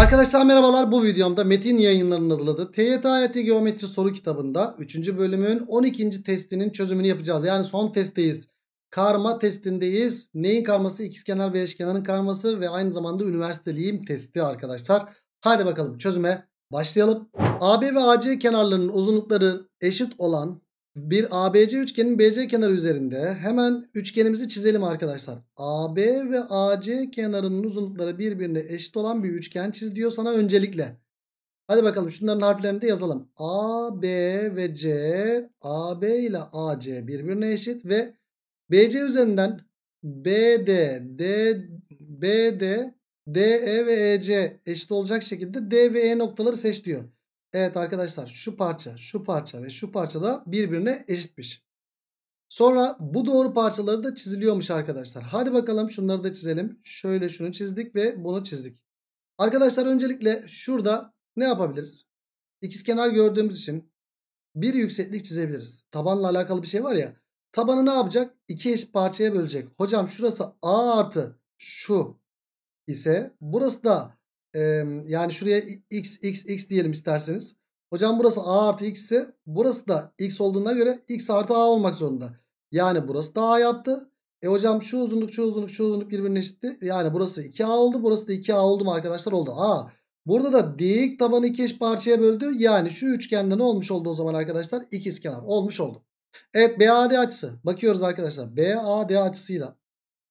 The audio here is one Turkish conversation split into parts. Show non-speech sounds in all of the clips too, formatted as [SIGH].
Arkadaşlar merhabalar bu videomda Metin yayınlarının hazırladığı TYT AYT Geometri soru kitabında 3. bölümün 12. testinin çözümünü yapacağız. Yani son testteyiz. Karma testindeyiz. Neyin karması? İkizkenar ve eşkenarın karması ve aynı zamanda üniversiteliyim testi arkadaşlar. Haydi bakalım çözüme başlayalım. AB ve AC kenarlarının uzunlukları eşit olan bir ABC üçgenin BC kenarı üzerinde hemen üçgenimizi çizelim arkadaşlar. AB ve AC kenarının uzunlukları birbirine eşit olan bir üçgen çiz diyor sana öncelikle. Hadi bakalım şunların harflerini de yazalım. AB ve C, AB ile AC birbirine eşit ve BC üzerinden BD, D, BD, DE ve EC eşit olacak şekilde D ve E noktaları seç diyor. Evet arkadaşlar şu parça, şu parça ve şu parça da birbirine eşitmiş. Sonra bu doğru parçaları da çiziliyormuş arkadaşlar. Hadi bakalım şunları da çizelim. Şöyle şunu çizdik ve bunu çizdik. Arkadaşlar öncelikle şurada ne yapabiliriz? İkizkenar gördüğümüz için bir yükseklik çizebiliriz. Tabanla alakalı bir şey var ya. Tabanı ne yapacak? İki eşit parçaya bölecek. Hocam şurası A artı şu ise burası da yani şuraya x x x diyelim isterseniz. Hocam burası a artı x ise burası da x olduğuna göre x artı a olmak zorunda. Yani burası da a yaptı. E hocam şu uzunluk şu uzunluk şu uzunluk birbirine eşitti. Yani burası 2a oldu burası da 2a oldu mu arkadaşlar oldu. a burada da dik tabanı iki eş parçaya böldü. Yani şu üçgende ne olmuş oldu o zaman arkadaşlar? kenar olmuş oldu. Evet BAD açısı. Bakıyoruz arkadaşlar. BAD açısıyla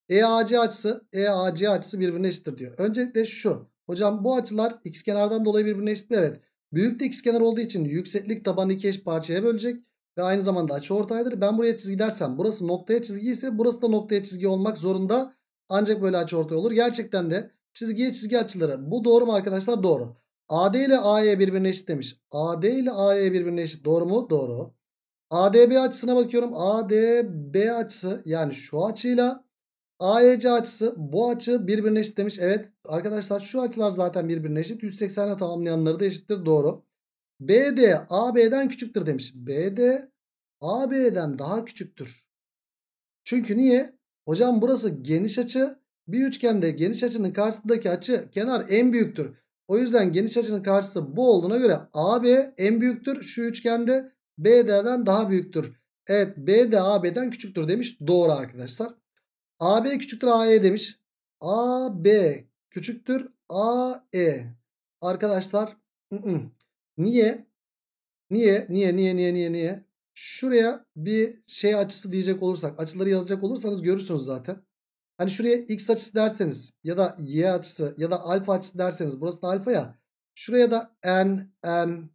EAC açısı EAC açısı birbirine eşittir diyor. Öncelikle şu. Hocam bu açılar x kenardan dolayı birbirine eşit mi? Evet. Büyük de x kenar olduğu için yükseklik tabanı iki eş parçaya bölecek. Ve aynı zamanda açı ortaydır. Ben buraya çizgi dersem burası noktaya çizgi ise burası da noktaya çizgi olmak zorunda. Ancak böyle açı ortay olur. Gerçekten de çizgiye çizgi açıları. Bu doğru mu arkadaşlar? Doğru. AD ile AE birbirine eşit demiş. AD ile AE birbirine eşit. Doğru mu? Doğru. ADB açısına bakıyorum. ADB açısı yani şu açıyla AEC açısı bu açı birbirine eşit demiş. Evet arkadaşlar şu açılar zaten birbirine eşit. 180'e tamamlayanları da eşittir doğru. BD AB'den küçüktür demiş. BD AB'den daha küçüktür. Çünkü niye? Hocam burası geniş açı. Bir üçgende geniş açının karşısındaki açı kenar en büyüktür. O yüzden geniş açının karşısı bu olduğuna göre AB en büyüktür. Şu üçgende BD'den daha büyüktür. Evet BD AB'den küçüktür demiş. Doğru arkadaşlar. AB küçüktür AE demiş. AB küçüktür AE. Arkadaşlar niye? Niye? Niye? Niye? Niye? Niye? Niye? Şuraya bir şey açısı diyecek olursak açıları yazacak olursanız görürsünüz zaten. Hani şuraya x açısı derseniz ya da y açısı ya da alfa açısı derseniz burası da alfa ya. Şuraya da n, m,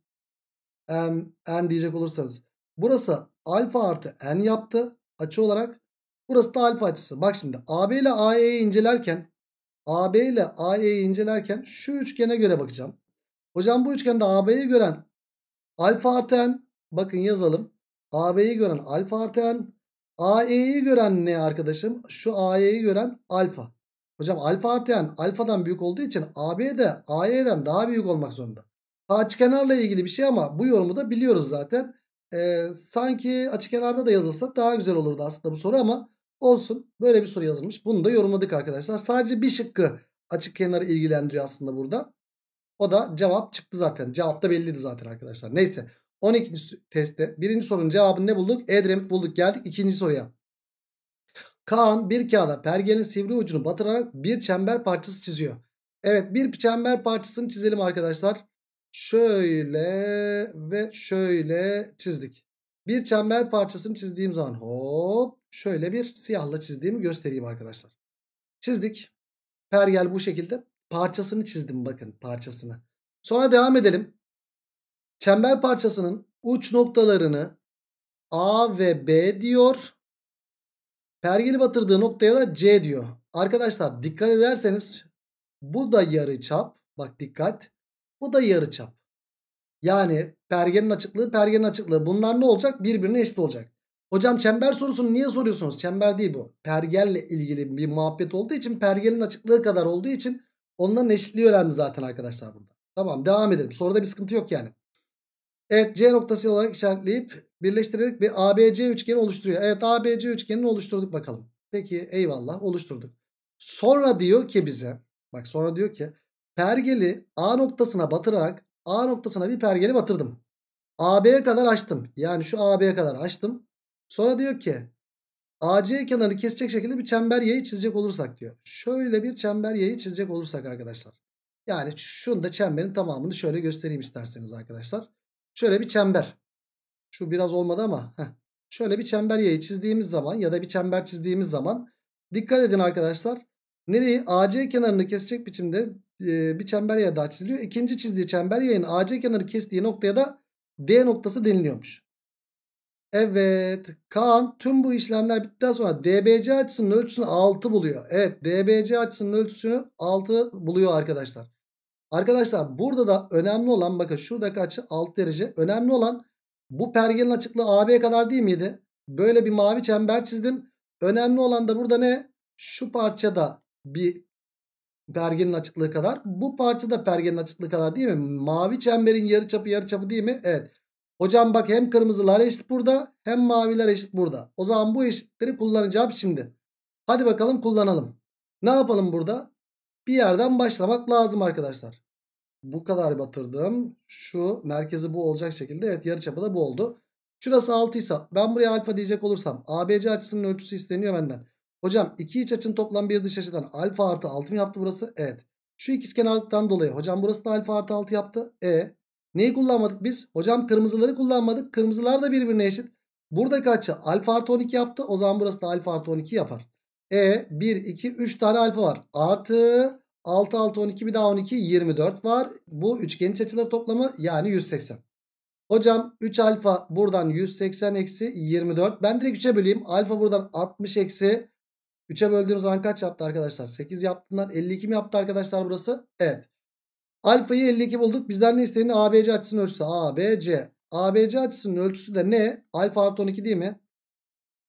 m, n diyecek olursanız. Burası alfa artı n yaptı açı olarak. Burası da alfa açısı. Bak şimdi AB ile AE'yi incelerken AB ile AE'yi incelerken şu üçgene göre bakacağım. Hocam bu üçgende AB'yi gören alfa artı n bakın yazalım. AB'yi gören alfa artı n AE'yi gören ne arkadaşım? Şu AE'yi gören alfa. Hocam alfa artı n alfadan büyük olduğu için AB de AE'den daha büyük olmak zorunda. kenarla ilgili bir şey ama bu yorumu da biliyoruz zaten. Ee, sanki açıkenarda da yazılsa daha güzel olurdu aslında bu soru ama Olsun böyle bir soru yazılmış. Bunu da yorumladık arkadaşlar. Sadece bir şıkkı açık kenarı ilgilendiriyor aslında burada. O da cevap çıktı zaten. Cevap da belliydi zaten arkadaşlar. Neyse 12. testte birinci sorunun cevabını ne bulduk? Edremit bulduk geldik ikinci soruya. Kaan bir kağıda pergelin sivri ucunu batırarak bir çember parçası çiziyor. Evet bir çember parçasını çizelim arkadaşlar. Şöyle ve şöyle çizdik. Bir çember parçasını çizdiğim zaman hop şöyle bir siyahla çizdiğimi göstereyim arkadaşlar. Çizdik. Pergel bu şekilde parçasını çizdim bakın parçasını. Sonra devam edelim. Çember parçasının uç noktalarını A ve B diyor. Pergeli batırdığı noktaya da C diyor. Arkadaşlar dikkat ederseniz bu da yarı çap. Bak dikkat. Bu da yarı çap. Yani pergenin açıklığı pergenin açıklığı. Bunlar ne olacak? Birbirine eşit olacak. Hocam çember sorusunu niye soruyorsunuz? Çember değil bu. Pergelle ilgili bir muhabbet olduğu için pergelin açıklığı kadar olduğu için onların eşitliği önemli zaten arkadaşlar burada. Tamam devam edelim. Soruda bir sıkıntı yok yani. Evet C noktası olarak işaretleyip birleştirerek bir ABC üçgeni oluşturuyor. Evet ABC üçgenini oluşturduk bakalım. Peki eyvallah oluşturduk. Sonra diyor ki bize bak sonra diyor ki pergeli A noktasına batırarak A noktasına bir pergeli batırdım. AB'ye kadar açtım. Yani şu AB'ye kadar açtım. Sonra diyor ki AC kenarını kesecek şekilde bir çember yayı çizecek olursak diyor. Şöyle bir çember yayı çizecek olursak arkadaşlar. Yani şunu da çemberin tamamını şöyle göstereyim isterseniz arkadaşlar. Şöyle bir çember. Şu biraz olmadı ama. Heh. Şöyle bir çember yayı çizdiğimiz zaman ya da bir çember çizdiğimiz zaman dikkat edin arkadaşlar. Nereyi AC kenarını kesecek biçimde bir çember ya daha çiziliyor. İkinci çizdiği çember yayın AC kenarı kestiği noktaya da D noktası deniliyormuş. Evet Kaan tüm bu işlemler bittikten sonra DBC açısının ölçüsünü 6 buluyor. Evet DBC açısının ölçüsünü 6 buluyor arkadaşlar. Arkadaşlar burada da önemli olan bakın şuradaki açı 6 derece. Önemli olan bu pergenin açıklığı AB'ye kadar değil miydi? Böyle bir mavi çember çizdim. Önemli olan da burada ne? Şu parçada bir Pergenin açıklığı kadar. Bu parça da pergenin açıklığı kadar değil mi? Mavi çemberin yarıçapı yarıçapı değil mi? Evet. Hocam bak hem kırmızılar eşit burada hem maviler eşit burada. O zaman bu eşitleri kullanacağım şimdi. Hadi bakalım kullanalım. Ne yapalım burada? Bir yerden başlamak lazım arkadaşlar. Bu kadar batırdım. Şu merkezi bu olacak şekilde. Evet yarıçapı da bu oldu. Şurası 6 ise ben buraya alfa diyecek olursam ABC açısının ölçüsü isteniyor benden. Hocam iki iç açın toplam bir dış açıdan alfa artı 6 mı yaptı burası? Evet. Şu ikizkenarlıktan dolayı hocam burası da alfa artı 6 yaptı. E neyi kullanmadık biz? Hocam kırmızıları kullanmadık. Kırmızılar da birbirine eşit. Buradaki açı alfa artı 12 yaptı. O zaman burası da alfa artı 12 yapar. E 1, 2, 3 tane alfa var. Artı 6, 6, 12 bir daha 12, 24 var. Bu üçgen iç açıları toplamı yani 180. Hocam 3 alfa buradan 180 eksi 24. Ben direkt 3'e böleyim. Alfa buradan 60 eksi 3'e böldüğüm zaman kaç yaptı arkadaşlar? 8 yaptılar. 52 mi yaptı arkadaşlar burası? Evet. Alfayı 52 bulduk. Bizden ne istediğini ABC açısının ölçüsü. ABC. ABC açısının ölçüsü de ne? Alfa artı 12 değil mi?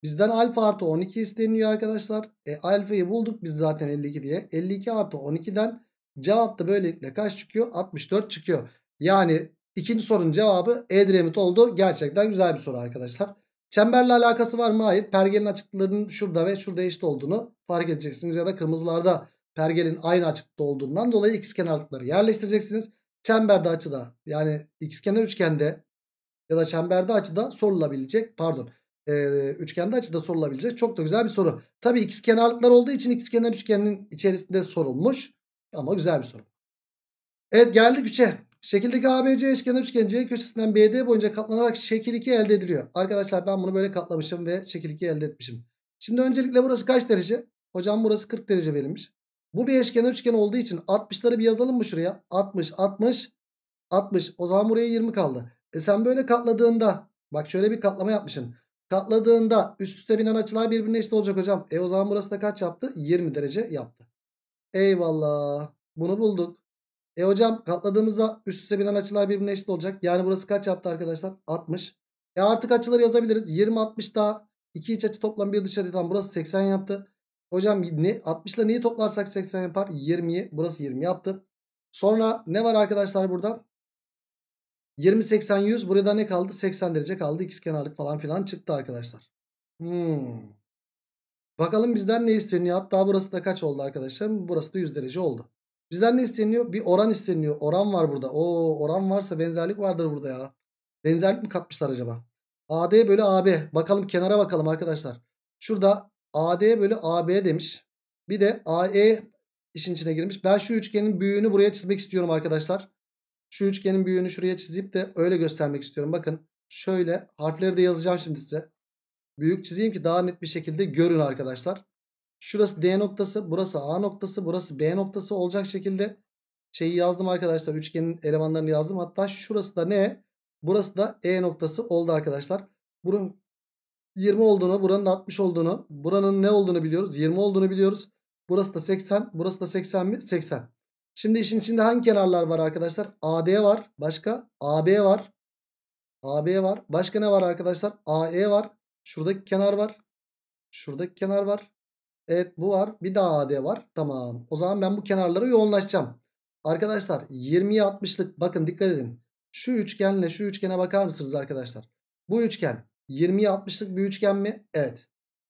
Bizden alfa artı 12 isteniyor arkadaşlar. E, alfayı bulduk biz zaten 52 diye. 52 artı 12'den cevap da böylelikle kaç çıkıyor? 64 çıkıyor. Yani ikinci sorunun cevabı Edremit oldu. Gerçekten güzel bir soru arkadaşlar. Çemberle alakası var mı? Hayır. Pergelin açıklıklarının şurada ve şurada eşit olduğunu fark edeceksiniz. Ya da kırmızılarda pergelin aynı açıklıkta olduğundan dolayı x kenarlıkları yerleştireceksiniz. Çemberde açıda yani x kenar üçgende ya da çemberde açıda sorulabilecek pardon e, üçgende açıda sorulabilecek çok da güzel bir soru. Tabi x kenarlıklar olduğu için x kenar üçgenin içerisinde sorulmuş ama güzel bir soru. Evet geldik 3'e. Şekildeki ABC eşkenar üçgen C köşesinden BD boyunca katlanarak şekil 2 elde ediliyor. Arkadaşlar ben bunu böyle katlamışım ve şekil 2 elde etmişim. Şimdi öncelikle burası kaç derece? Hocam burası 40 derece verilmiş. Bu bir eşkenar üçgen olduğu için 60'ları bir yazalım mı şuraya? 60, 60, 60. O zaman buraya 20 kaldı. E sen böyle katladığında bak şöyle bir katlama yapmışsın. Katladığında üst üste binen açılar birbirine eşit olacak hocam. E o zaman burası da kaç yaptı? 20 derece yaptı. Eyvallah. Bunu bulduk. E hocam katladığımızda üst üste binen açılar birbirine eşit olacak. Yani burası kaç yaptı arkadaşlar? 60. E artık açıları yazabiliriz. 20 60 daha 2 iç açı toplam bir dış açıdan burası 80 yaptı. Hocam ne 60 ile neyi toplarsak 80 yapar? 20'yi. Burası 20 yaptı. Sonra ne var arkadaşlar burada? 20 80 100 burada ne kaldı? 80 derece kaldı. İkiz kenarlık falan filan çıktı arkadaşlar. Hmm. Bakalım bizden ne isteniyor? Hatta burası da kaç oldu arkadaşım? Burası da 100 derece oldu. Bizden ne isteniyor? Bir oran isteniyor. Oran var burada. O oran varsa benzerlik vardır burada ya. Benzerlik mi katmışlar acaba? AD bölü AB. Bakalım kenara bakalım arkadaşlar. Şurada AD bölü AB demiş. Bir de AE işin içine girmiş. Ben şu üçgenin büyüğünü buraya çizmek istiyorum arkadaşlar. Şu üçgenin büyüğünü şuraya çizip de öyle göstermek istiyorum. Bakın şöyle harfleri de yazacağım şimdi size. Büyük çizeyim ki daha net bir şekilde görün arkadaşlar. Şurası D noktası, burası A noktası, burası B noktası olacak şekilde şeyi yazdım arkadaşlar. Üçgenin elemanlarını yazdım. Hatta şurası da ne? Burası da E noktası oldu arkadaşlar. Bunun 20 olduğunu, buranın 60 olduğunu, buranın ne olduğunu biliyoruz. 20 olduğunu biliyoruz. Burası da 80, burası da 80 mi? 80. Şimdi işin içinde hangi kenarlar var arkadaşlar? AD var. Başka? AB var. AB var. Başka ne var arkadaşlar? AE var. Şuradaki kenar var. Şuradaki kenar var. Evet bu var. Bir daha AD var. Tamam. O zaman ben bu kenarlara yoğunlaşacağım. Arkadaşlar 20'ye 60'lık bakın dikkat edin. Şu üçgenle şu üçgene bakar mısınız arkadaşlar? Bu üçgen 20'ye 60'lık bir üçgen mi? Evet.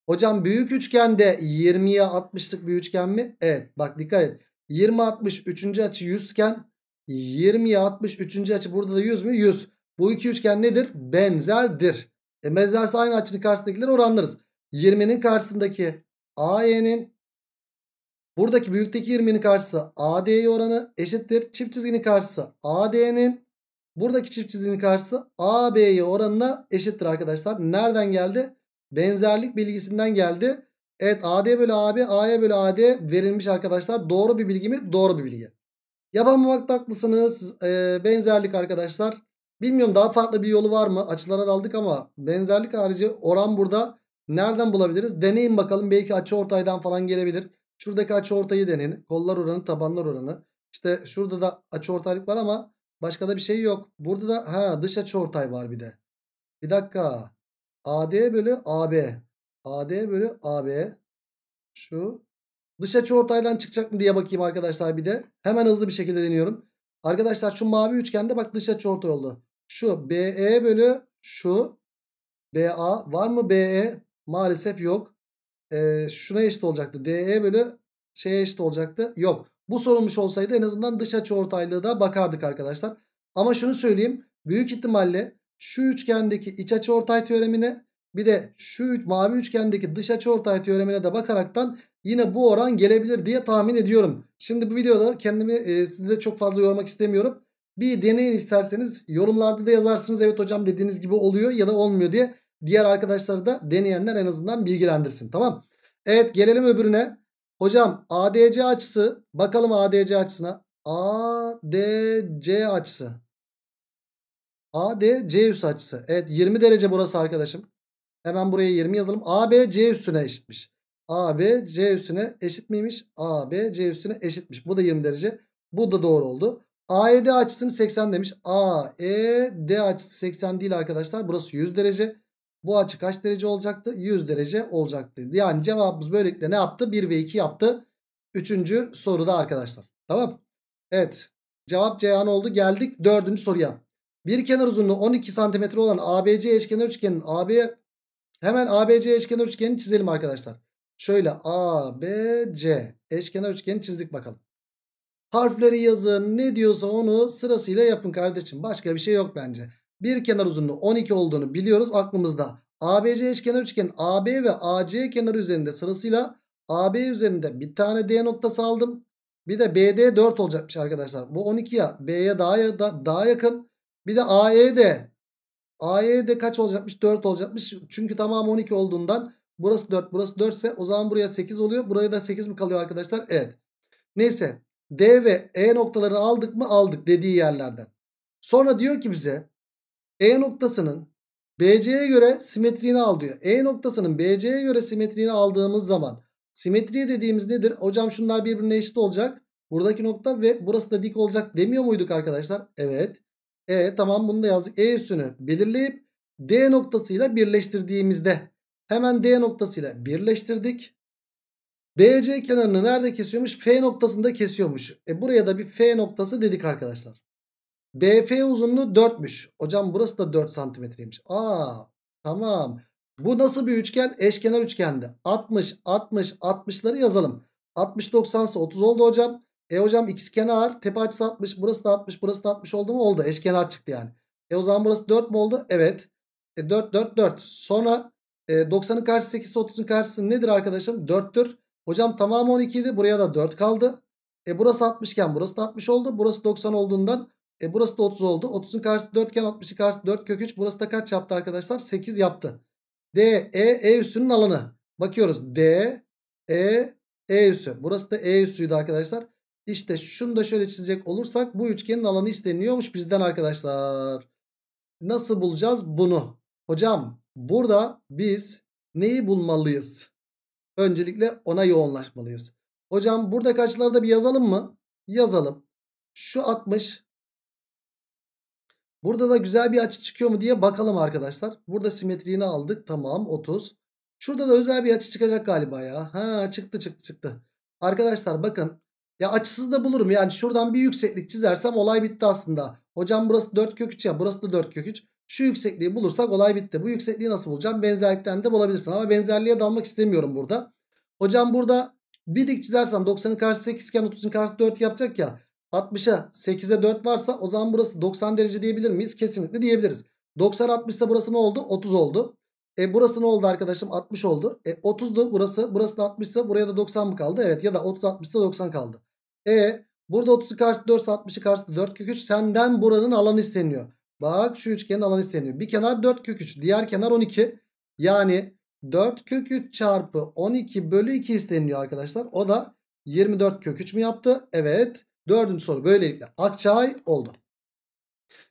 Hocam büyük üçgende 20'ye 60'lık bir üçgen mi? Evet. Bak dikkat et. 20 60 3. açı 100 iken 20'ye 60 3. açı burada da 100 mü? 100. Bu iki üçgen nedir? Benzerdir. E benzerse aynı açının karşısındakileri oranlarız. 20'nin karşısındaki AE'nin buradaki büyükteki 20'nin karşısı AD'ye oranı eşittir. Çift çizginin karşısı AD'nin buradaki çift çizginin karşısı AB'ye oranına eşittir arkadaşlar. Nereden geldi? Benzerlik bilgisinden geldi. Evet AD bölü AB AE bölü AD verilmiş arkadaşlar. Doğru bir bilgi mi? Doğru bir bilgi. Yapamamakta haklısınız. Ee, benzerlik arkadaşlar. Bilmiyorum daha farklı bir yolu var mı? Açılara daldık ama benzerlik harici oran burada Nereden bulabiliriz? Deneyin bakalım. Belki açı ortaydan falan gelebilir. Şuradaki açı ortayı deneyin. Kollar oranı, tabanlar oranı. İşte şurada da açı ortaylık var ama başka da bir şey yok. Burada da ha dış açı ortay var bir de. Bir dakika. AD bölü AB. AD bölü AB. Şu dış açı ortaydan çıkacak mı diye bakayım arkadaşlar bir de. Hemen hızlı bir şekilde deniyorum. Arkadaşlar şu mavi üçgende bak dış açı ortay oldu. Şu BE bölü şu BA var mı BE? Maalesef yok. E, şuna eşit olacaktı. DE bölü şeye eşit olacaktı. Yok. Bu sorulmuş olsaydı en azından dış açı ortaylığı da bakardık arkadaşlar. Ama şunu söyleyeyim. Büyük ihtimalle şu üçgendeki iç açı ortay teoremine bir de şu mavi üçgendeki dış açı ortay teoremine de bakaraktan yine bu oran gelebilir diye tahmin ediyorum. Şimdi bu videoda kendimi e, size çok fazla yormak istemiyorum. Bir deneyin isterseniz yorumlarda da yazarsınız. Evet hocam dediğiniz gibi oluyor ya da olmuyor diye. Diğer arkadaşları da deneyenler en azından bilgilendirsin. Tamam. Evet gelelim öbürüne. Hocam ADC açısı bakalım ADC açısına. ADC açısı. ADC üs açısı. Evet 20 derece burası arkadaşım. Hemen buraya 20 yazalım. ABC üstüne eşitmiş. ABC üstüne eşit miymiş? ABC üstüne eşitmiş. Bu da 20 derece. Bu da doğru oldu. AED açısını 80 demiş. AED açısı 80 değil arkadaşlar. Burası 100 derece. Bu açı kaç derece olacaktı? 100 derece olacaktı. Yani cevabımız böylelikle ne yaptı? 1 ve 2 yaptı. Üçüncü soruda arkadaşlar. Tamam. Evet. Cevap Ceyhan oldu. Geldik dördüncü soruya. Bir kenar uzunluğu 12 cm olan ABC eşkenar üçgenin AB hemen ABC eşkenar üçgenini çizelim arkadaşlar. Şöyle ABC eşkenar üçgeni çizdik bakalım. Harfleri yazın ne diyorsa onu sırasıyla yapın kardeşim. Başka bir şey yok bence bir kenar uzunluğu 12 olduğunu biliyoruz aklımızda. ABC eşkenar üçgen AB ve AC kenarı üzerinde sırasıyla AB üzerinde bir tane D noktası aldım. Bir de BD 4 olacakmış arkadaşlar. Bu 12 ya B'ye daha, da daha yakın. Bir de AED. AED kaç olacakmış? 4 olacakmış. Çünkü tamam 12 olduğundan burası 4 burası 4 ise o zaman buraya 8 oluyor. Buraya da 8 mi kalıyor arkadaşlar? Evet. Neyse D ve E noktalarını aldık mı aldık dediği yerlerden. Sonra diyor ki bize e noktasının BC'ye göre simetriğini al diyor. E noktasının BC'ye göre simetriğini aldığımız zaman simetri dediğimiz nedir? Hocam şunlar birbirine eşit olacak. Buradaki nokta ve burası da dik olacak demiyor muyduk arkadaşlar? Evet. E tamam bunu da yazdık. E üssünü belirleyip D noktasıyla birleştirdiğimizde hemen D noktasıyla birleştirdik. BC kenarını nerede kesiyormuş? F noktasında kesiyormuş. E buraya da bir F noktası dedik arkadaşlar. BF uzunluğu 4'müş. Hocam burası da 4 santimetreymiş. Aa tamam. Bu nasıl bir üçgen? Eşkenar üçgendi. 60, 60, 60'ları yazalım. 60, 90 ise 30 oldu hocam. E hocam kenar tepe açısı 60 burası da 60 burası da 60 oldu mu? Oldu. Eşkenar çıktı yani. E o zaman burası 4 mu oldu? Evet. E 4 4 4. Sonra e, 90'ın karşısı 8 30'un karşısı nedir arkadaşım? 4'tür. Hocam tamamı 12 idi. Buraya da 4 kaldı. E burası 60 iken burası da 60 oldu. Burası 90 olduğundan e burası da 30 oldu. 30'un karşısı 4 iken 60'ın karşısı 4 kök 3. Burası da kaç yaptı arkadaşlar? 8 yaptı. D, E, E üssünün alanı. Bakıyoruz. D, E, E üssü. Burası da E üssüydü arkadaşlar. İşte şunu da şöyle çizecek olursak bu üçgenin alanı isteniyormuş bizden arkadaşlar. Nasıl bulacağız bunu? Hocam burada biz neyi bulmalıyız? Öncelikle ona yoğunlaşmalıyız. Hocam burada kaçları da bir yazalım mı? Yazalım. Şu 60 Burada da güzel bir açı çıkıyor mu diye bakalım arkadaşlar. Burada simetriğini aldık. Tamam 30. Şurada da özel bir açı çıkacak galiba ya. Ha çıktı çıktı çıktı. Arkadaşlar bakın. Ya açısız da bulurum. Yani şuradan bir yükseklik çizersem olay bitti aslında. Hocam burası 4 kök 3 ya. Burası da 4 kök 3. Şu yüksekliği bulursak olay bitti. Bu yüksekliği nasıl bulacağım? Benzerlikten de bulabilirsin. Ama benzerliğe dalmak istemiyorum burada. Hocam burada bir dik çizersen 90'ın karşısı 8 iken 30'un karşısı 4 yapacak ya. 60'a 8'e 4 varsa o zaman burası 90 derece diyebilir miyiz? Kesinlikle diyebiliriz. 90 60 ise burası ne oldu? 30 oldu. E burası ne oldu arkadaşım? 60 oldu. E 30'du burası. Burası da 60 ise buraya da 90 mı kaldı? Evet ya da 30 60 90 kaldı. E burada 30'u karşı 4 60'ı karşı 4 kök 3 senden buranın alanı isteniyor. Bak şu üçgenin alanı isteniyor. Bir kenar 4 kök 3 diğer kenar 12. Yani 4 kök 3 çarpı 12 bölü 2 isteniyor arkadaşlar. O da 24 kök 3 mü yaptı? Evet. Dördüncü soru böylelikle Akçay oldu.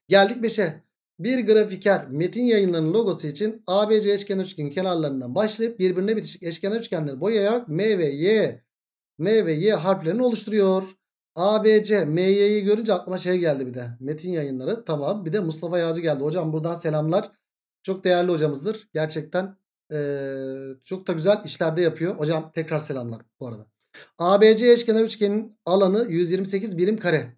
Geldik 5'e. Bir grafiker metin yayınlarının logosu için ABC eşkenar üçgenin kenarlarından başlayıp birbirine bitişik eşkenar üçgenleri boyayarak M ve Y M ve Y harflerini oluşturuyor. ABC MY'yi görünce aklıma şey geldi bir de. Metin yayınları tamam. Bir de Mustafa Yağcı geldi. Hocam buradan selamlar. Çok değerli hocamızdır. Gerçekten ee, çok da güzel işlerde yapıyor. Hocam tekrar selamlar bu arada. ABC eşkenar üçgenin alanı 128 birim kare.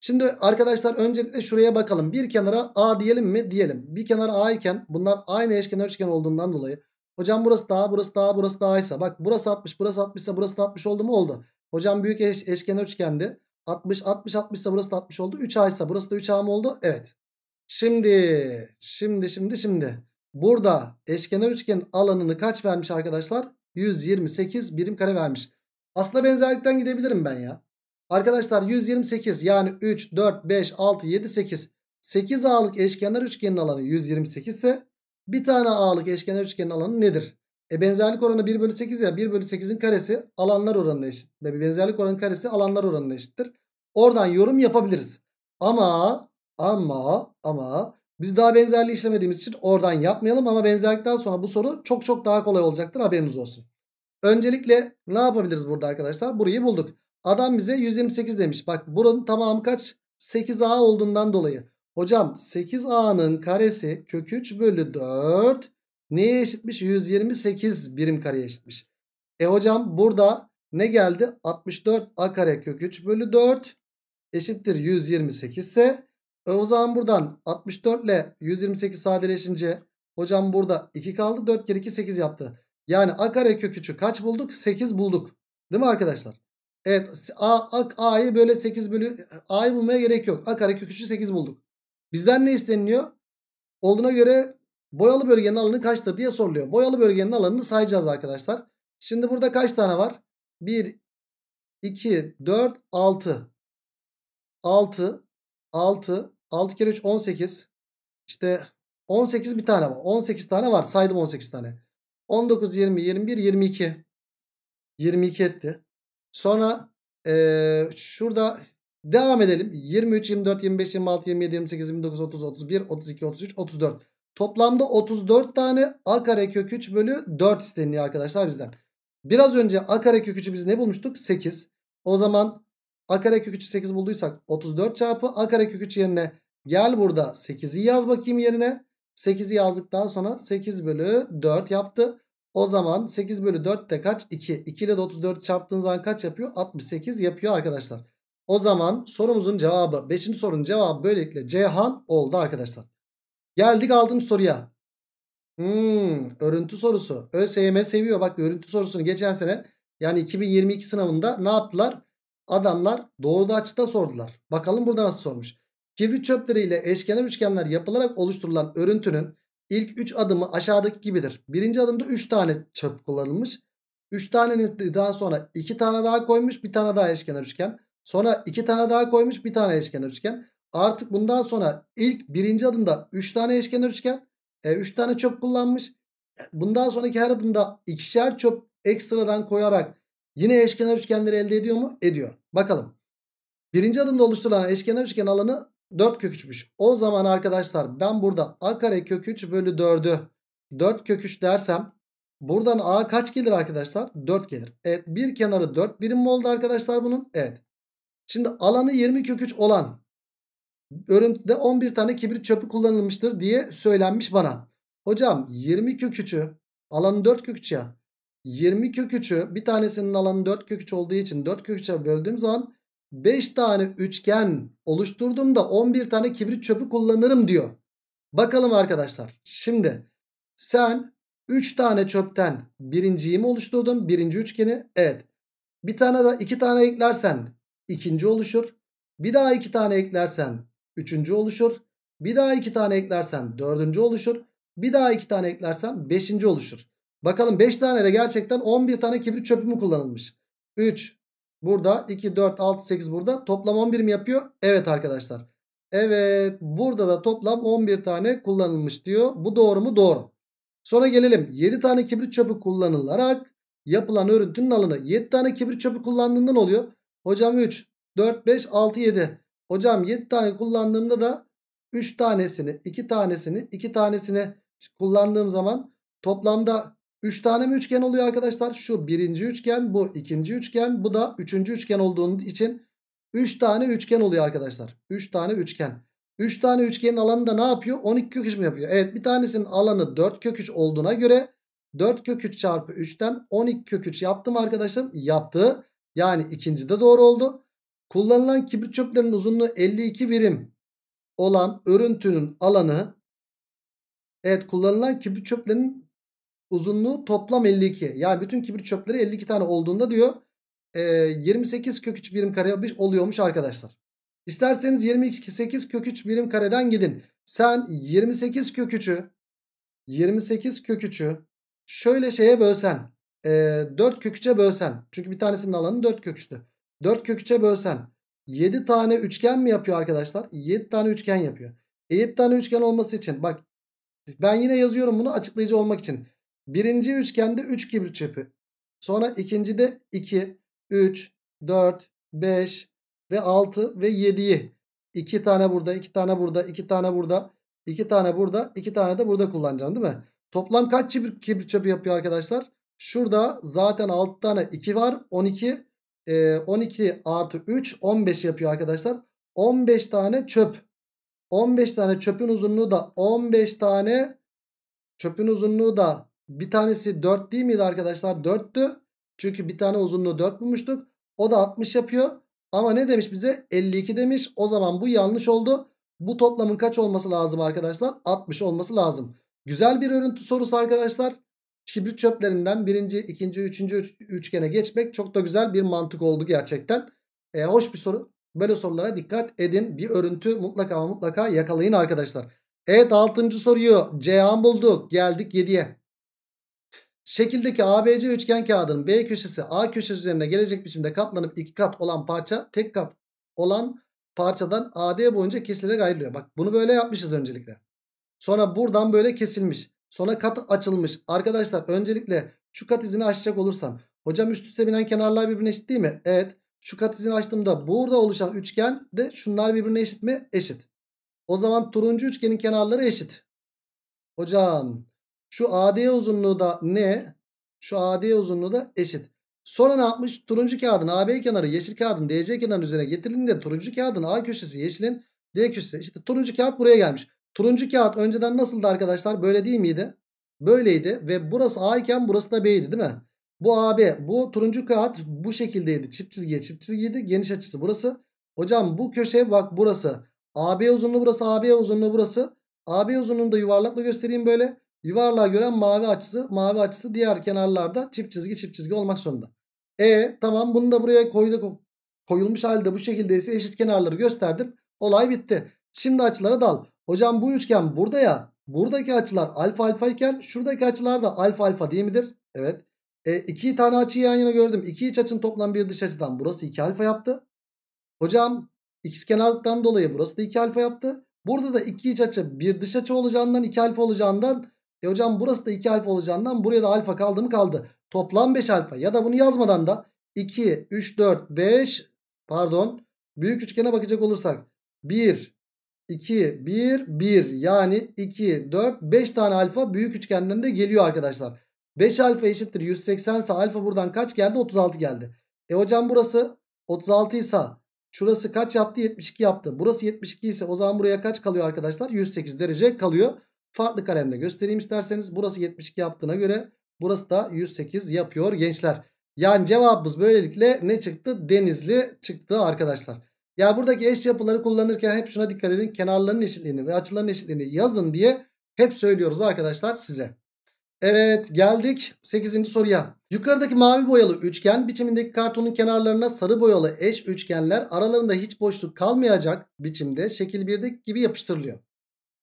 Şimdi arkadaşlar öncelikle şuraya bakalım. Bir kenara A diyelim mi? Diyelim. Bir kenar A iken bunlar aynı eşkenar üçgen olduğundan dolayı. Hocam burası da A, burası da A, burası da A ise. Bak burası 60, burası 60 ise burası da 60 oldu mu? Oldu. Hocam büyük eş, eşkenar üçgendi. 60, 60, 60 ise burası da 60 oldu. 3A ise burası da 3A mı oldu? Evet. Şimdi, şimdi, şimdi, şimdi. Burada eşkenar üçgenin alanını kaç vermiş arkadaşlar? 128 birim kare vermiş. Aslında benzerlikten gidebilirim ben ya. Arkadaşlar 128 yani 3, 4, 5, 6, 7, 8. 8 A'lık eşkenar üçgenin alanı 128 ise bir tane A'lık eşkenar üçgenin alanı nedir? E benzerlik oranı 1 bölü 8 ya 1 bölü 8'in karesi alanlar oranına eşit. Bir benzerlik oranı karesi alanlar oranına eşittir. Oradan yorum yapabiliriz. Ama ama ama biz daha benzerliği işlemediğimiz için oradan yapmayalım ama benzerlikten sonra bu soru çok çok daha kolay olacaktır haberiniz olsun. Öncelikle ne yapabiliriz burada arkadaşlar? Burayı bulduk. Adam bize 128 demiş. Bak buranın tamamı kaç? 8a olduğundan dolayı. Hocam 8a'nın karesi kök 3 bölü 4 neye eşitmiş? 128 birim kare eşitmiş. E hocam burada ne geldi? 64 a kare kök 3 bölü 4 eşittir 128 ise e o zaman buradan 64 ile 128 sadeleşince hocam burada 2 kaldı 4 kere 2 8 yaptı. Yani a kare kök kaç bulduk? 8 bulduk. Değil mi arkadaşlar? Evet a, a'yı böyle 8 bölü a'yı bulmaya gerek yok. A kare kök 3'ü 8 bulduk. Bizden ne isteniliyor? Olduğuna göre boyalı bölgenin alanı kaçtır diye soruluyor. Boyalı bölgenin alanını sayacağız arkadaşlar. Şimdi burada kaç tane var? 1, 2, 4, 6. 6, 6, 6 kere 3 18. İşte 18 bir tane var. 18 tane var. Saydım 18 tane. 19, 20, 21, 22. 22 etti. Sonra ee, şurada devam edelim. 23, 24, 25, 26, 27, 28, 29, 30, 31, 32, 33, 34. Toplamda 34 tane a kare kök 3 bölü 4 isteniyor arkadaşlar bizden. Biraz önce a kare kök 3'ü biz ne bulmuştuk? 8. O zaman a kare kök 3'ü 8 bulduysak 34 çarpı a kare kök 3 yerine gel burada 8'i yaz bakayım yerine. 8'i yazdıktan sonra 8 bölü 4 yaptı. O zaman 8 bölü 4 de kaç? 2. 2 ile de 34 çarptığın zaman kaç yapıyor? 68 yapıyor arkadaşlar. O zaman sorumuzun cevabı 5. sorunun cevabı böylelikle Ceyhan oldu arkadaşlar. Geldik 6. soruya. Hmm, örüntü sorusu. ÖSYM seviyor. Bak örüntü sorusunu geçen sene yani 2022 sınavında ne yaptılar? Adamlar doğruda açıda sordular. Bakalım burada nasıl sormuş. Kibrit çöpleri ile eşkenar üçgenler yapılarak oluşturulan örüntünün ilk 3 adımı aşağıdaki gibidir. Birinci adımda 3 tane çöp kullanılmış. 3 tanenin daha sonra 2 tane daha koymuş bir tane daha eşkenar üçgen. Sonra 2 tane daha koymuş bir tane eşkenar üçgen. Artık bundan sonra ilk birinci adımda 3 tane eşkenar üçgen. 3 e, tane çöp kullanmış. E, bundan sonraki her adımda ikişer çöp ekstradan koyarak yine eşkenar üçgenleri elde ediyor mu? Ediyor. Bakalım. Birinci adımda oluşturulan eşkenar üçgen alanı 4 kök 3'müş. O zaman arkadaşlar ben burada a kare kök 3 bölü 4'ü 4 kök 3 dersem buradan a kaç gelir arkadaşlar? 4 gelir. Evet bir kenarı 4 birim mi oldu arkadaşlar bunun? Evet. Şimdi alanı 20 kök 3 olan örüntüde 11 tane kibrit çöpü kullanılmıştır diye söylenmiş bana. Hocam 20 kök 3'ü alanı 4 kök 3 ya. 20 kök 3'ü bir tanesinin alanı 4 kök 3 olduğu için 4 kök 3'e böldüğüm zaman 5 tane üçgen oluşturduğumda da 11 tane kibrit çöpü kullanırım diyor. Bakalım arkadaşlar. Şimdi sen 3 tane çöpten birinciyi mi oluşturdun? Birinci üçgeni. Evet. Bir tane de iki tane eklersen ikinci oluşur. Bir daha iki tane eklersen üçüncü oluşur. Bir daha iki tane eklersen dördüncü oluşur. Bir daha iki tane eklersen beşinci oluşur. Bakalım 5 tane de gerçekten 11 tane kibrit çöpü mü kullanılmış? 3, Burada 2, 4, 6, 8 burada. Toplam 11 mi yapıyor? Evet arkadaşlar. Evet burada da toplam 11 tane kullanılmış diyor. Bu doğru mu? Doğru. Sonra gelelim 7 tane kibrit çöpü kullanılarak yapılan örüntünün alanı. 7 tane kibrit çöpü kullandığından oluyor. Hocam 3, 4, 5, 6, 7. Hocam 7 tane kullandığımda da 3 tanesini, 2 tanesini, 2 tanesini kullandığım zaman toplamda 3 tane mi üçgen oluyor arkadaşlar? Şu birinci üçgen, bu ikinci üçgen, bu da üçüncü üçgen olduğunun için 3 tane üçgen oluyor arkadaşlar. 3 tane üçgen. 3 tane üçgenin alanı da ne yapıyor? 12 köküç mü yapıyor? Evet bir tanesinin alanı 4 köküç olduğuna göre 4 köküç çarpı 3'ten 12 köküç yaptım arkadaşım. Yaptı. Yani ikinci de doğru oldu. Kullanılan kibrit çöplerinin uzunluğu 52 birim olan örüntünün alanı Evet kullanılan kibrit çöplerinin uzunluğu toplam 52. Yani bütün kibrit çöpleri 52 tane olduğunda diyor e, 28 kök 3 birim kare oluyormuş arkadaşlar. İsterseniz 28 kök 3 birim kareden gidin. Sen 28 kök 3'ü 28 kök 3'ü şöyle şeye bölsen e, 4 kök 3'e bölsen. Çünkü bir tanesinin alanı 4 kök 3'tü. 4 kök 3'e bölsen 7 tane üçgen mi yapıyor arkadaşlar? 7 tane üçgen yapıyor. E, 7 tane üçgen olması için bak ben yine yazıyorum bunu açıklayıcı olmak için. Birinci üçgende 3 kibrit çöpü. Sonra ikincide 2, 3, 4, 5 ve 6 ve 7'yi. 2 tane burada, 2 tane burada, 2 tane burada, 2 tane burada, 2 tane de burada kullanacağım değil mi? Toplam kaç kibrit, kibrit çöpü yapıyor arkadaşlar? Şurada zaten 6 tane 2 var. 12 e, 12 artı 3 15 yapıyor arkadaşlar. 15 tane çöp. 15 tane çöpün uzunluğu da 15 tane çöpün uzunluğu da bir tanesi 4 değil miydi arkadaşlar? 4'tü. Çünkü bir tane uzunluğu 4 bulmuştuk. O da 60 yapıyor. Ama ne demiş bize? 52 demiş. O zaman bu yanlış oldu. Bu toplamın kaç olması lazım arkadaşlar? 60 olması lazım. Güzel bir örüntü sorusu arkadaşlar. Kibrit çöplerinden birinci, ikinci, üçüncü üçgene geçmek çok da güzel bir mantık oldu gerçekten. E, hoş bir soru. Böyle sorulara dikkat edin. Bir örüntü mutlaka mutlaka yakalayın arkadaşlar. Evet 6. soruyu C'an bulduk. Geldik 7'ye. Şekildeki ABC üçgen kağıdının B köşesi A köşesi üzerine gelecek biçimde katlanıp iki kat olan parça tek kat olan parçadan AD boyunca kesilerek ayrılıyor. Bak bunu böyle yapmışız öncelikle. Sonra buradan böyle kesilmiş. Sonra kat açılmış. Arkadaşlar öncelikle şu kat izini açacak olursam. Hocam üst üste binen kenarlar birbirine eşit değil mi? Evet. Şu kat izini açtığımda burada oluşan üçgen de şunlar birbirine eşit mi? Eşit. O zaman turuncu üçgenin kenarları eşit. Hocam şu AD uzunluğu da ne? Şu AD uzunluğu da eşit. Sonra ne yapmış? Turuncu kağıdın AB kenarı yeşil kağıdın DC kenarı üzerine getirildiğinde turuncu kağıdın A köşesi yeşilin D köşesi. İşte turuncu kağıt buraya gelmiş. Turuncu kağıt önceden nasıldı arkadaşlar? Böyle değil miydi? Böyleydi ve burası A iken burası da B'ydi değil mi? Bu AB bu turuncu kağıt bu şekildeydi. Çift çizgiye çift çizgiydi. Geniş açısı burası. Hocam bu köşe bak burası. AB uzunluğu burası AB uzunluğu burası. AB uzunluğunu da yuvarlakla göstereyim böyle. Yuvarlığa göre mavi açısı, mavi açısı diğer kenarlarda çift çizgi çift çizgi olmak zorunda. E tamam bunu da buraya koyduk. Koyulmuş halde bu şekildeyse eşit kenarları gösterdim. Olay bitti. Şimdi açılara dal. Hocam bu üçgen burada ya. Buradaki açılar alfa alfa iken şuradaki açılar da alfa alfa değil midir? Evet. E, iki tane açıyı yan yana gördüm. İki iç açın toplam bir dış açıdan. Burası iki alfa yaptı. Hocam ikizkenarlıktan dolayı burası da iki alfa yaptı. Burada da iki iç açı bir dış açı olacağından iki alfa olacağından e hocam burası da 2 alfa olacağından buraya da alfa kaldı mı kaldı. Toplam 5 alfa ya da bunu yazmadan da 2, 3, 4, 5 pardon büyük üçgene bakacak olursak 1, 2, 1, 1 yani 2, 4, 5 tane alfa büyük üçgenden de geliyor arkadaşlar. 5 alfa eşittir 180 ise alfa buradan kaç geldi? 36 geldi. E hocam burası 36 ise şurası kaç yaptı? 72 yaptı. Burası 72 ise o zaman buraya kaç kalıyor arkadaşlar? 108 derece kalıyor. Farklı kalemle göstereyim isterseniz. Burası 72 yaptığına göre burası da 108 yapıyor gençler. Yani cevabımız böylelikle ne çıktı? Denizli çıktı arkadaşlar. Ya buradaki eş yapıları kullanırken hep şuna dikkat edin. Kenarların eşitliğini ve açıların eşitliğini yazın diye hep söylüyoruz arkadaşlar size. Evet geldik 8. soruya. Yukarıdaki mavi boyalı üçgen biçimindeki kartonun kenarlarına sarı boyalı eş üçgenler aralarında hiç boşluk kalmayacak biçimde şekil 1'deki gibi yapıştırılıyor.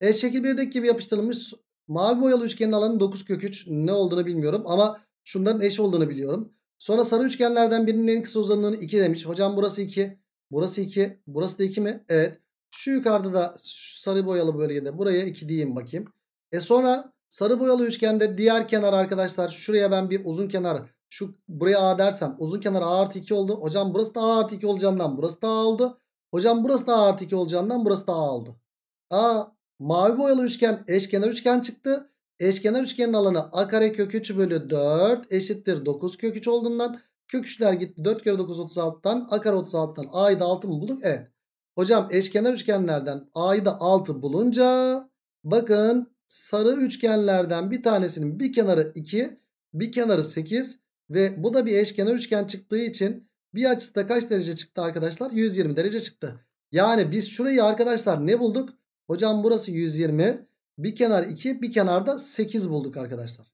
E şekil 1'deki gibi yapıştırılmış mavi boyalı üçgenin alanı 9 kök 3 ne olduğunu bilmiyorum ama şunların eş olduğunu biliyorum. Sonra sarı üçgenlerden birinin en kısa uzunluğunu 2 demiş. Hocam burası 2, burası 2, burası da 2 mi? Evet. Şu yukarıda da şu sarı boyalı bölgede buraya 2 diyeyim bakayım. E sonra sarı boyalı üçgende diğer kenar arkadaşlar şuraya ben bir uzun kenar şu buraya A dersem uzun kenar A artı 2 oldu. Hocam burası da A artı 2 olacağından burası da A oldu. Hocam burası da A artı 2 olacağından burası da A oldu. A Mavi boyalı üçgen eşkenar üçgen çıktı. Eşkenar üçgenin alanı a kare kök 3 bölü 4 eşittir 9 kök 3 olduğundan kök 3'ler gitti. 4 kere 9 36'dan a kare 36'dan a'yı da 6 mı bulduk? Evet. Hocam eşkenar üçgenlerden a'yı da 6 bulunca bakın sarı üçgenlerden bir tanesinin bir kenarı 2 bir kenarı 8 ve bu da bir eşkenar üçgen çıktığı için bir açısı da kaç derece çıktı arkadaşlar? 120 derece çıktı. Yani biz şurayı arkadaşlar ne bulduk? Hocam burası 120. Bir kenar 2 bir kenarda 8 bulduk arkadaşlar.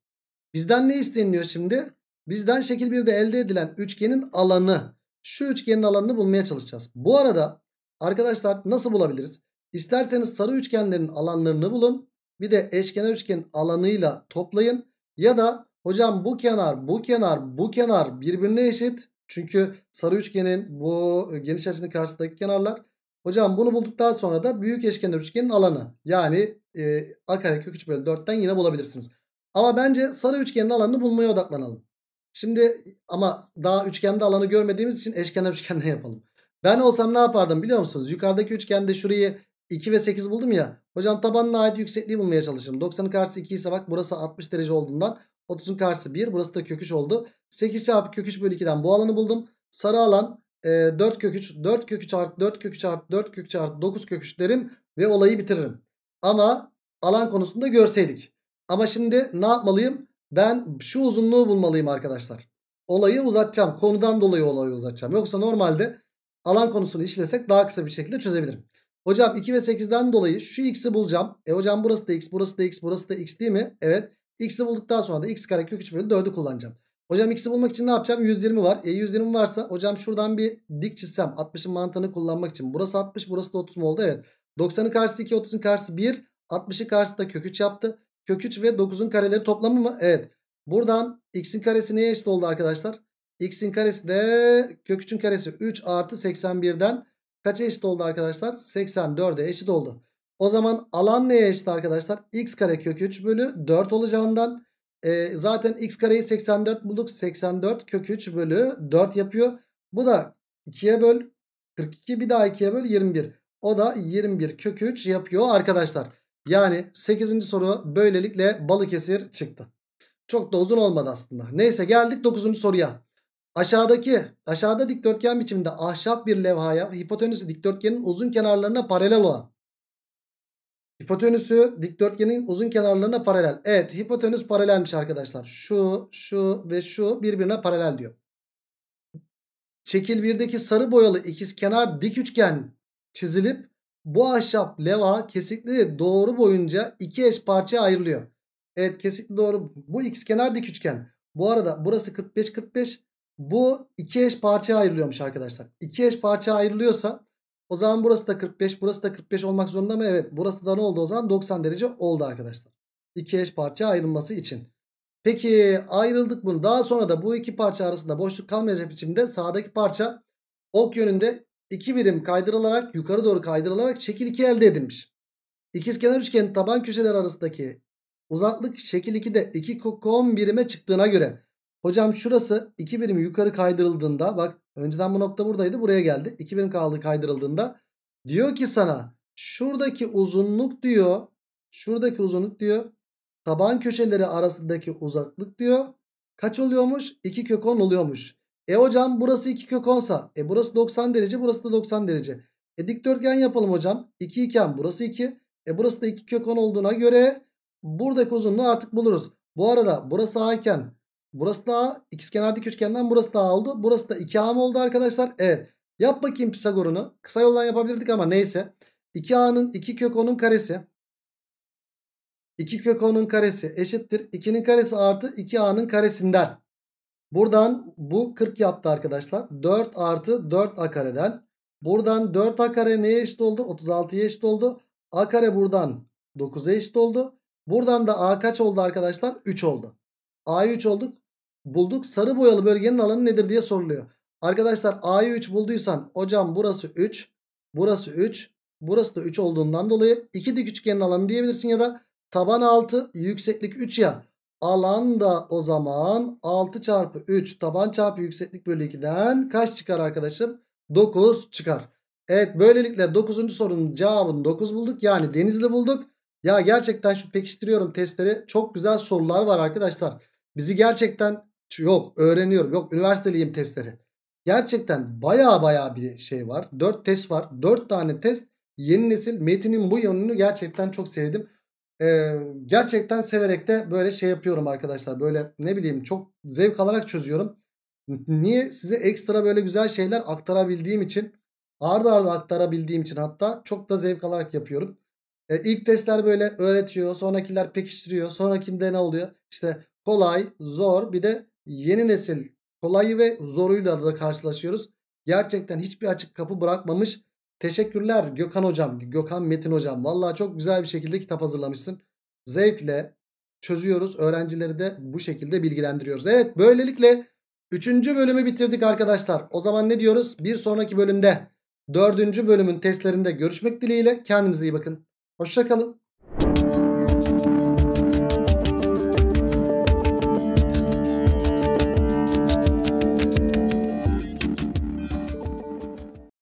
Bizden ne isteniyor şimdi? Bizden şekil 1'de elde edilen üçgenin alanı. Şu üçgenin alanını bulmaya çalışacağız. Bu arada arkadaşlar nasıl bulabiliriz? İsterseniz sarı üçgenlerin alanlarını bulun. Bir de eşkenar üçgenin alanıyla toplayın. Ya da hocam bu kenar, bu kenar, bu kenar birbirine eşit. Çünkü sarı üçgenin bu geniş açının karşısındaki kenarlar Hocam bunu bulduktan sonra da büyük eşkenar üçgenin alanı yani e, a kare kök 3 bölü 4'ten yine bulabilirsiniz. Ama bence sarı üçgenin alanını bulmaya odaklanalım. Şimdi ama daha üçgende alanı görmediğimiz için eşkenar üçgenden [LAUGHS] yapalım. Ben olsam ne yapardım biliyor musunuz? Yukarıdaki üçgende şurayı 2 ve 8 buldum ya. Hocam tabanına ait yüksekliği bulmaya çalışırım. 90'ın karşısı 2 ise bak burası 60 derece olduğundan 30'un karşısı 1. Burası da kök 3 oldu. 8 çarpı kök 3 bölü 2'den bu alanı buldum. Sarı alan e, 4 kök 3, 4 kök 3 artı 4 kök 3 artı 4 kök 3 artı 9 kök 3 derim ve olayı bitiririm. Ama alan konusunda görseydik. Ama şimdi ne yapmalıyım? Ben şu uzunluğu bulmalıyım arkadaşlar. Olayı uzatacağım. Konudan dolayı olayı uzatacağım. Yoksa normalde alan konusunu işlesek daha kısa bir şekilde çözebilirim. Hocam 2 ve 8'den dolayı şu x'i bulacağım. E hocam burası da x, burası da x, burası da x değil mi? Evet. x'i bulduktan sonra da x kare kök 3 bölü 4'ü kullanacağım. Hocam x'i bulmak için ne yapacağım? 120 var. E 120 varsa hocam şuradan bir dik çizsem 60'ın mantığını kullanmak için. Burası 60 burası da 30 mu oldu? Evet. 90'ın karşısı 2 30'un karşısı 1. 60'ın karşısı da kök 3 yaptı. Kök 3 ve 9'un kareleri toplamı mı? Evet. Buradan x'in karesi neye eşit oldu arkadaşlar? x'in karesi de kök 3'ün karesi 3 artı 81'den kaça eşit oldu arkadaşlar? 84'e eşit oldu. O zaman alan neye eşit arkadaşlar? x kare kök 3 bölü 4 olacağından e, zaten x kareyi 84 bulduk. 84 kök 3 bölü 4 yapıyor. Bu da 2'ye böl 42 bir daha 2'ye böl 21. O da 21 kök 3 yapıyor arkadaşlar. Yani 8. soru böylelikle Balıkesir çıktı. Çok da uzun olmadı aslında. Neyse geldik 9. soruya. Aşağıdaki aşağıda dikdörtgen biçiminde ahşap bir levhaya hipotenüsü dikdörtgenin uzun kenarlarına paralel olan Hipotenüsü dikdörtgenin uzun kenarlarına paralel. Evet hipotenüs paralelmiş arkadaşlar. Şu, şu ve şu birbirine paralel diyor. Çekil 1'deki sarı boyalı ikizkenar dik üçgen çizilip bu ahşap leva kesikli doğru boyunca iki eş parçaya ayrılıyor. Evet kesikli doğru bu ikizkenar dik üçgen. Bu arada burası 45 45 bu iki eş parçaya ayrılıyormuş arkadaşlar. İki eş parçaya ayrılıyorsa o zaman burası da 45 burası da 45 olmak zorunda mı? Evet burası da ne oldu o zaman 90 derece oldu arkadaşlar. İki eş parça ayrılması için. Peki ayrıldık bunu. Daha sonra da bu iki parça arasında boşluk kalmayacak biçimde sağdaki parça ok yönünde iki birim kaydırılarak yukarı doğru kaydırılarak şekil 2 elde edilmiş. İkizkenar üçgenin taban köşeler arasındaki uzaklık şekil 2'de 2 kon birime çıktığına göre hocam şurası 2 birim yukarı kaydırıldığında bak Önceden bu nokta buradaydı. Buraya geldi. 2 birim kaldı kaydırıldığında. Diyor ki sana şuradaki uzunluk diyor. Şuradaki uzunluk diyor. Taban köşeleri arasındaki uzaklık diyor. Kaç oluyormuş? 2 kök 10 oluyormuş. E hocam burası 2 kök 10'sa. E burası 90 derece. Burası da 90 derece. E dikdörtgen yapalım hocam. 2 iken burası 2. E burası da 2 kök 10 olduğuna göre buradaki uzunluğu artık buluruz. Bu arada burası A iken Burası da A. İkizkenar dik üçgenden burası da A oldu. Burası da 2A mı oldu arkadaşlar? Evet. Yap bakayım Pisagor'unu. Kısa yoldan yapabilirdik ama neyse. 2A'nın 2 kök 10'un karesi. 2 kök 10'un karesi eşittir. 2'nin karesi artı 2A'nın karesinden. Buradan bu 40 yaptı arkadaşlar. 4 artı 4A kareden. Buradan 4A kare neye eşit oldu? 36'ya eşit oldu. A kare buradan 9'a eşit oldu. Buradan da A kaç oldu arkadaşlar? 3 oldu. A3 olduk bulduk. Sarı boyalı bölgenin alanı nedir diye soruluyor. Arkadaşlar A'yı 3 bulduysan hocam burası 3. Burası 3. Burası da 3 olduğundan dolayı iki dik üçgenin alanı diyebilirsin ya da taban 6 yükseklik 3 ya. Alan da o zaman 6 çarpı 3 taban çarpı yükseklik bölü 2'den kaç çıkar arkadaşım? 9 çıkar. Evet böylelikle 9. sorunun cevabını 9 bulduk. Yani Denizli bulduk. Ya gerçekten şu pekiştiriyorum testleri çok güzel sorular var arkadaşlar. Bizi gerçekten Yok öğreniyorum. Yok üniversiteliyim testleri. Gerçekten baya baya bir şey var. 4 test var. 4 tane test. Yeni nesil metinin bu yönünü gerçekten çok sevdim. Ee, gerçekten severek de böyle şey yapıyorum arkadaşlar. Böyle ne bileyim çok zevk alarak çözüyorum. Niye? Size ekstra böyle güzel şeyler aktarabildiğim için ardı ardı aktarabildiğim için hatta çok da zevk alarak yapıyorum. E, ilk testler böyle öğretiyor. Sonrakiler pekiştiriyor. Sonrakinde ne oluyor? İşte kolay, zor bir de yeni nesil kolayı ve zoruyla da karşılaşıyoruz. Gerçekten hiçbir açık kapı bırakmamış. Teşekkürler Gökhan hocam, Gökhan Metin hocam. Valla çok güzel bir şekilde kitap hazırlamışsın. Zevkle çözüyoruz. Öğrencileri de bu şekilde bilgilendiriyoruz. Evet böylelikle 3. bölümü bitirdik arkadaşlar. O zaman ne diyoruz? Bir sonraki bölümde 4. bölümün testlerinde görüşmek dileğiyle. Kendinize iyi bakın. Hoşçakalın.